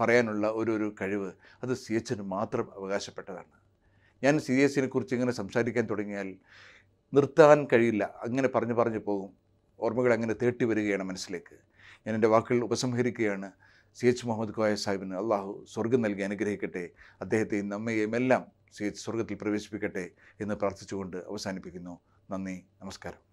പറയാനുള്ള ഒരു ഒരു കഴിവ് അത് സി എച്ചിന് മാത്രം അവകാശപ്പെട്ടതാണ് ഞാൻ സി സിനെ കുറിച്ച് ഇങ്ങനെ സംസാരിക്കാൻ തുടങ്ങിയാൽ നിർത്താൻ കഴിയില്ല അങ്ങനെ പറഞ്ഞു പറഞ്ഞു പോകും ഓർമ്മകൾ അങ്ങനെ തേട്ടി വരികയാണ് മനസ്സിലേക്ക് ഞാൻ എൻ്റെ വാക്കുകൾ ഉപസംഹരിക്കുകയാണ് സി എച്ച് മുഹമ്മദ് കോയ സാഹിബിന് അള്ളാഹു സ്വർഗം നൽകി അനുഗ്രഹിക്കട്ടെ അദ്ദേഹത്തെയും നമ്മയെയും എല്ലാം സി എച്ച് സ്വർഗത്തിൽ പ്രവേശിപ്പിക്കട്ടെ എന്ന് പ്രാർത്ഥിച്ചുകൊണ്ട് അവസാനിപ്പിക്കുന്നു നന്ദി നമസ്കാരം